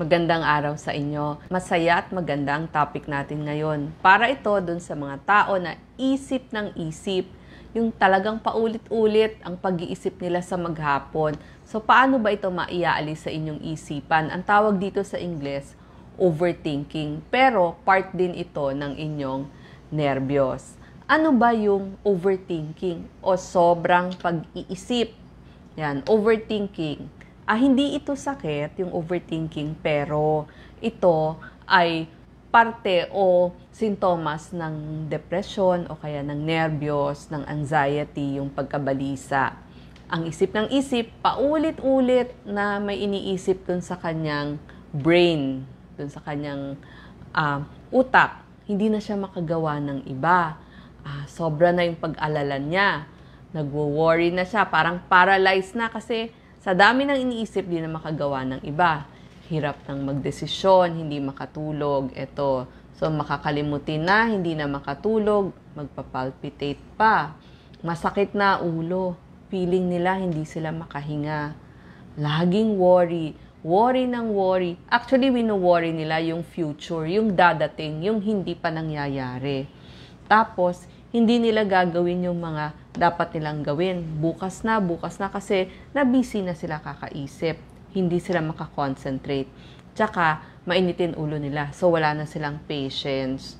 Magandang araw sa inyo. Masaya at maganda ang topic natin ngayon. Para ito dun sa mga tao na isip ng isip, yung talagang paulit-ulit ang pag-iisip nila sa maghapon. So paano ba ito maiaalis sa inyong isipan? Ang tawag dito sa Ingles, overthinking. Pero part din ito ng inyong nervyos. Ano ba yung overthinking o sobrang pag-iisip? Yan, overthinking ah, hindi ito sakit, yung overthinking, pero ito ay parte o sintomas ng depression o kaya ng nervyos, ng anxiety, yung pagkabalisa. Ang isip ng isip, paulit-ulit na may iniisip dun sa kanyang brain, dun sa kanyang uh, utak. Hindi na siya makagawa ng iba. Uh, sobra na yung pag-alala niya. Nagwo-worry na siya, parang paralyzed na kasi sa dami ng iniisip, di na makagawa ng iba. Hirap ng magdesisyon, hindi makatulog. eto. so makakalimutin na, hindi na makatulog, magpapalpitate pa. Masakit na ulo, feeling nila hindi sila makahinga. Laging worry, worry ng worry. Actually, wino-worry nila yung future, yung dadating, yung hindi pa nangyayari. Tapos, hindi nila gagawin yung mga dapat nilang gawin. Bukas na, bukas na kasi nabisi na sila kakaisip. Hindi sila makakonsentrate. Tsaka, mainitin ulo nila. So, wala na silang patience.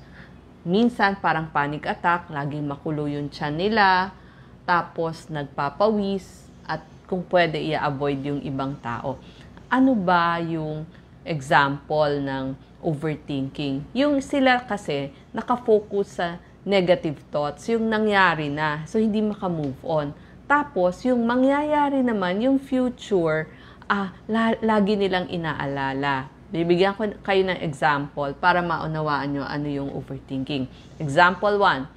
Minsan, parang panic attack. Laging makulo yung tiyan nila. Tapos, nagpapawis. At kung pwede, i-avoid yung ibang tao. Ano ba yung example ng overthinking? Yung sila kasi, nakafocus sa negative thoughts, yung nangyari na. So, hindi maka-move on. Tapos, yung mangyayari naman, yung future, ah, la- lagi nilang inaalala. Bibigyan ko kayo ng example para maunawaan nyo ano yung overthinking. Example 1.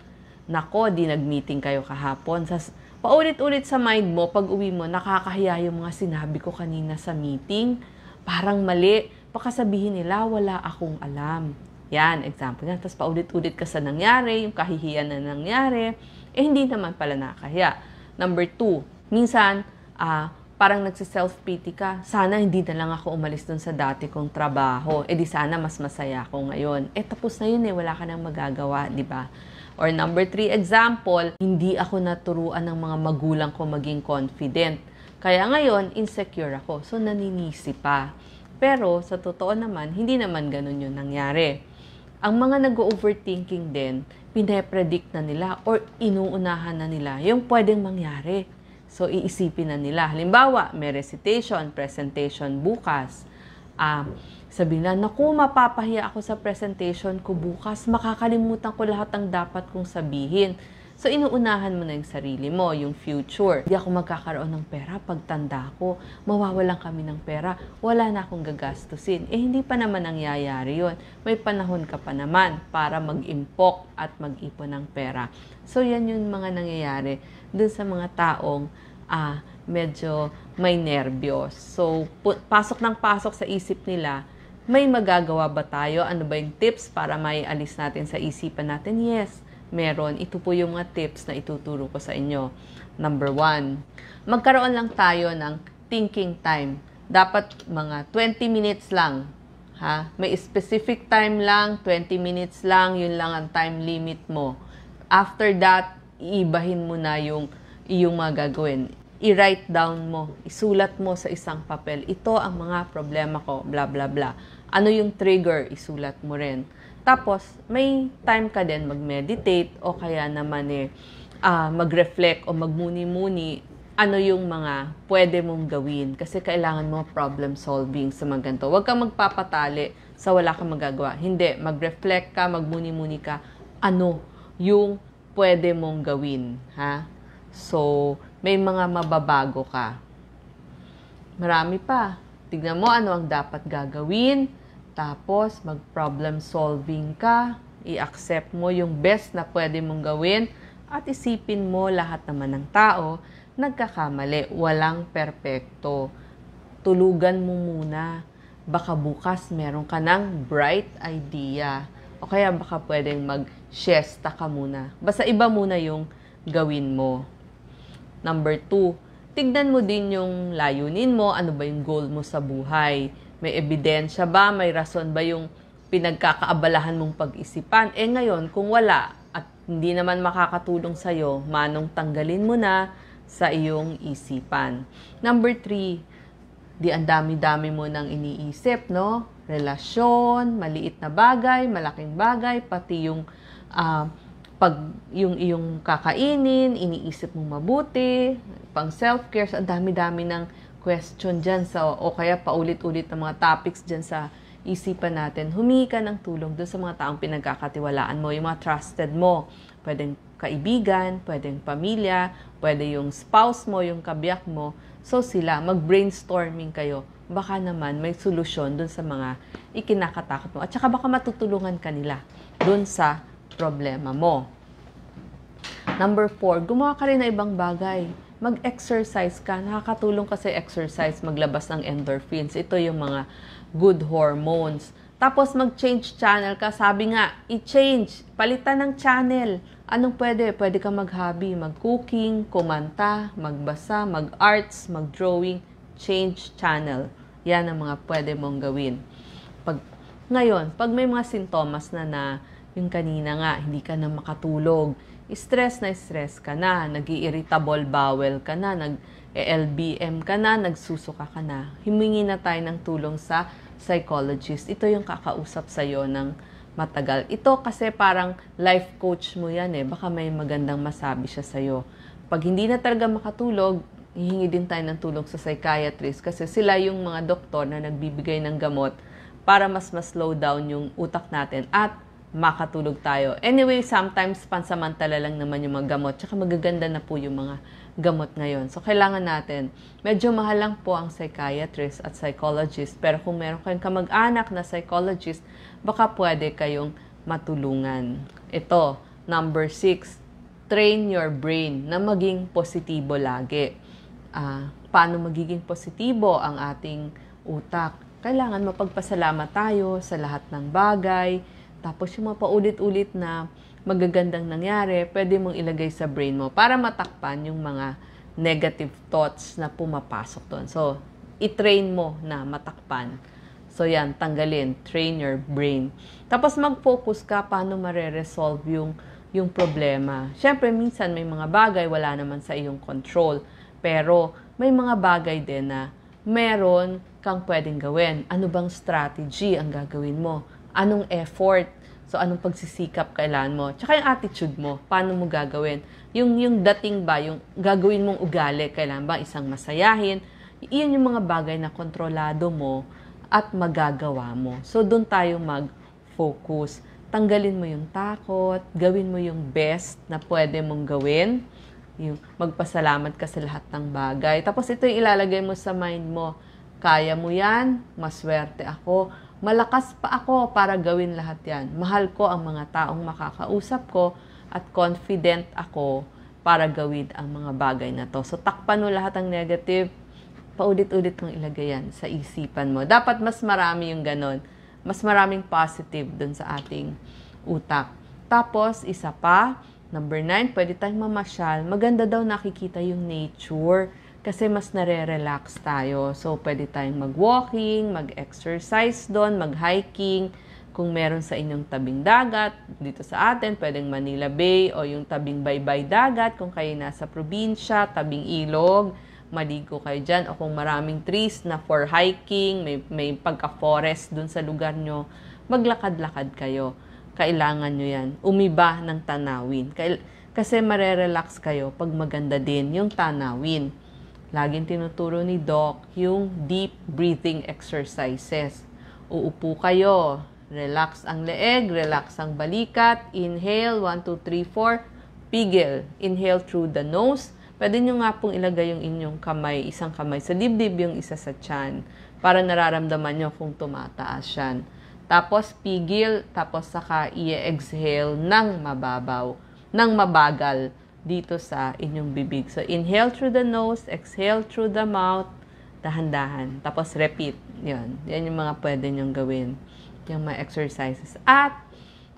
Nako, di nag-meeting kayo kahapon. Sa, paulit-ulit sa mind mo, pag uwi mo, nakakahiya yung mga sinabi ko kanina sa meeting. Parang mali. Baka sabihin nila, wala akong alam. Yan, example yan. Tapos paulit-ulit ka sa nangyari, yung kahihiyan na nangyari, eh hindi naman pala nakahiya. Number two, minsan, uh, parang nagsiself-pity ka. Sana hindi na lang ako umalis dun sa dati kong trabaho. Eh di sana mas masaya ako ngayon. Eh tapos na yun eh, wala ka nang magagawa, di ba? Or number three example, hindi ako naturuan ng mga magulang ko maging confident. Kaya ngayon, insecure ako. So naninisi pa. Pero sa totoo naman, hindi naman ganun yung nangyari. Ang mga nag-overthinking din, pinapredict na nila or inuunahan na nila yung pwedeng mangyari. So, iisipin na nila. Halimbawa, may recitation, presentation bukas. Uh, sabi na, naku, mapapahiya ako sa presentation ko bukas. Makakalimutan ko lahat ng dapat kong sabihin. So, inuunahan mo na yung sarili mo, yung future. Hindi ako magkakaroon ng pera pagtanda ko. Mawawalan kami ng pera. Wala na akong gagastusin. Eh, hindi pa naman nangyayari yon. May panahon ka pa naman para mag-impok at mag-ipon ng pera. So, yan yung mga nangyayari dun sa mga taong ah, medyo may nervyos. So, pasok ng pasok sa isip nila, may magagawa ba tayo? Ano ba yung tips para may alis natin sa isipan natin? Yes, meron, ito po yung mga tips na ituturo ko sa inyo. Number one, magkaroon lang tayo ng thinking time. Dapat mga 20 minutes lang. Ha? May specific time lang, 20 minutes lang, yun lang ang time limit mo. After that, iibahin mo na yung yung mga gagawin. I-write down mo, isulat mo sa isang papel. Ito ang mga problema ko, bla bla bla. Ano yung trigger, isulat mo rin. Tapos, may time ka din mag-meditate o kaya naman eh, uh, mag-reflect o magmuni-muni ano yung mga pwede mong gawin kasi kailangan mo problem solving sa mga ganito. Huwag kang magpapatali sa wala kang magagawa. Hindi, mag-reflect ka, magmuni-muni ka, ano yung pwede mong gawin, ha? So, may mga mababago ka. Marami pa. Tignan mo ano ang dapat gagawin, tapos, mag-problem solving ka, i-accept mo yung best na pwede mong gawin at isipin mo lahat naman ng tao nagkakamali, walang perpekto. Tulugan mo muna. Baka bukas meron ka ng bright idea. O kaya baka pwedeng mag-siesta ka muna. Basta iba muna yung gawin mo. Number two, tignan mo din yung layunin mo, ano ba yung goal mo sa buhay may ebidensya ba? May rason ba yung pinagkakaabalahan mong pag-isipan? Eh ngayon, kung wala at hindi naman makakatulong sa'yo, manong tanggalin mo na sa iyong isipan. Number three, di ang dami-dami mo nang iniisip, no? Relasyon, maliit na bagay, malaking bagay, pati yung uh, pag yung iyong kakainin, iniisip mo mabuti, pang self-care, ang dami-dami ng question dyan sa, o kaya paulit-ulit ng mga topics dyan sa isipan natin, humingi ka ng tulong doon sa mga taong pinagkakatiwalaan mo, yung mga trusted mo. Pwedeng kaibigan, pwedeng pamilya, pwede yung spouse mo, yung kabiyak mo. So sila, mag-brainstorming kayo. Baka naman may solusyon doon sa mga ikinakatakot mo. At saka baka matutulungan kanila doon sa problema mo. Number four, gumawa ka rin ng ibang bagay mag-exercise ka. Nakakatulong kasi exercise, maglabas ng endorphins. Ito yung mga good hormones. Tapos mag-change channel ka. Sabi nga, i-change. Palitan ng channel. Anong pwede? Pwede ka mag-hobby, mag-cooking, kumanta, magbasa, mag-arts, mag-drawing. Change channel. Yan ang mga pwede mong gawin. Pag, ngayon, pag may mga sintomas na na, yung kanina nga, hindi ka na makatulog, stress na stress ka na, nag-irritable bowel ka na, nag-LBM ka na, nagsusuka ka na. humingi na tayo ng tulong sa psychologist. Ito yung kakausap sa'yo ng matagal. Ito kasi parang life coach mo yan eh. Baka may magandang masabi siya sa'yo. Pag hindi na talaga makatulog, hihingi din tayo ng tulong sa psychiatrist kasi sila yung mga doktor na nagbibigay ng gamot para mas mas slow down yung utak natin at makatulog tayo. Anyway, sometimes pansamantala lang naman yung mga gamot. Tsaka magaganda na po yung mga gamot ngayon. So, kailangan natin. Medyo mahal lang po ang psychiatrist at psychologist. Pero kung meron kayong kamag-anak na psychologist, baka pwede kayong matulungan. Ito, number six, train your brain na maging positibo lagi. Uh, paano magiging positibo ang ating utak? Kailangan mapagpasalamat tayo sa lahat ng bagay, tapos yung mga paulit-ulit na magagandang nangyari, pwede mong ilagay sa brain mo para matakpan yung mga negative thoughts na pumapasok doon. So, i-train mo na matakpan. So, yan, tanggalin. Train your brain. Tapos, mag-focus ka paano mare-resolve yung, yung problema. Siyempre, minsan may mga bagay wala naman sa iyong control. Pero, may mga bagay din na meron kang pwedeng gawin. Ano bang strategy ang gagawin mo? anong effort, so anong pagsisikap kailan mo, tsaka yung attitude mo, paano mo gagawin. Yung, yung dating ba, yung gagawin mong ugali, kailan ba isang masayahin, iyon yung mga bagay na kontrolado mo at magagawa mo. So, doon tayo mag-focus. Tanggalin mo yung takot, gawin mo yung best na pwede mong gawin, yung magpasalamat ka sa lahat ng bagay. Tapos ito yung ilalagay mo sa mind mo, kaya mo yan, maswerte ako, Malakas pa ako para gawin lahat yan. Mahal ko ang mga taong makakausap ko at confident ako para gawin ang mga bagay na to. So, takpan mo lahat ang negative. Paulit-ulit mong ilagay yan sa isipan mo. Dapat mas marami yung ganon. Mas maraming positive dun sa ating utak. Tapos, isa pa, number nine, pwede tayong mamasyal. Maganda daw nakikita yung nature kasi mas nare-relax tayo. So, pwede tayong mag-walking, mag-exercise doon, mag-hiking. Kung meron sa inyong tabing dagat, dito sa atin, pwedeng Manila Bay o yung tabing Baybay Dagat. Kung kayo nasa probinsya, tabing ilog, maligo kayo dyan. O kung maraming trees na for hiking, may, may pagka-forest doon sa lugar nyo, maglakad-lakad kayo. Kailangan nyo yan. Umiba ng tanawin. Kasi marerelax kayo pag maganda din yung tanawin. Laging tinuturo ni Doc yung deep breathing exercises. Uupo kayo, relax ang leeg, relax ang balikat, inhale, 1, 2, 3, 4, pigil. Inhale through the nose. Pwede nyo nga pong ilagay yung inyong kamay, isang kamay sa dibdib, yung isa sa tiyan, para nararamdaman nyo kung tumataas yan. Tapos pigil, tapos saka i-exhale ng mababaw, ng mabagal dito sa inyong bibig. So, inhale through the nose, exhale through the mouth, dahan-dahan. Tapos, repeat. Yun. Yan yung mga pwede nyong gawin. Yung mga exercises. At,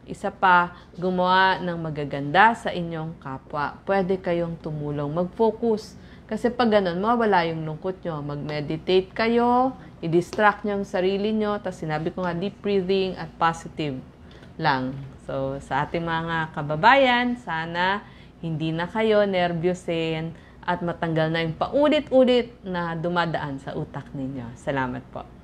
isa pa, gumawa ng magaganda sa inyong kapwa. Pwede kayong tumulong. Mag-focus. Kasi pag ganun, mawala yung lungkot nyo. Mag-meditate kayo, i-distract nyo ang sarili nyo. Tapos sinabi ko nga, deep breathing at positive lang. So, sa ating mga kababayan, sana hindi na kayo nervyusin at matanggal na yung paulit-ulit na dumadaan sa utak ninyo. Salamat po.